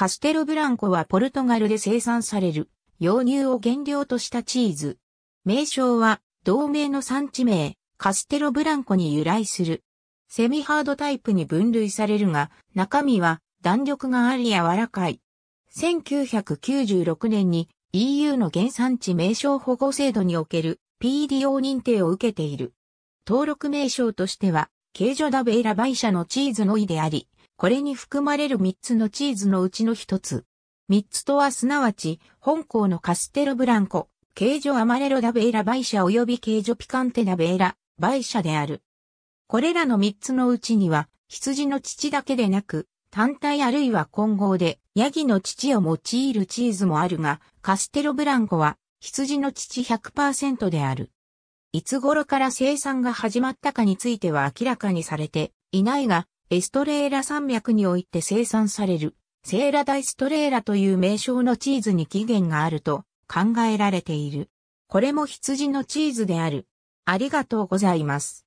カステロブランコはポルトガルで生産される、洋乳を原料としたチーズ。名称は、同名の産地名、カステロブランコに由来する。セミハードタイプに分類されるが、中身は弾力があり柔らかい。1996年に EU の原産地名称保護制度における PDO 認定を受けている。登録名称としては、ケージョダベイラバイャのチーズの意であり、これに含まれる3つのチーズのうちの1つ。3つとはすなわち、本校のカステロブランコ、ケージョアマレロダベーラバイシャ及びケージョピカンテダベーラ、バイシャである。これらの3つのうちには、羊の乳だけでなく、単体あるいは混合で、ヤギの乳を用いるチーズもあるが、カステロブランコは、羊の乳100%である。いつ頃から生産が始まったかについては明らかにされていないが、エストレーラ山脈において生産される、セーラダイストレーラという名称のチーズに起源があると考えられている。これも羊のチーズである。ありがとうございます。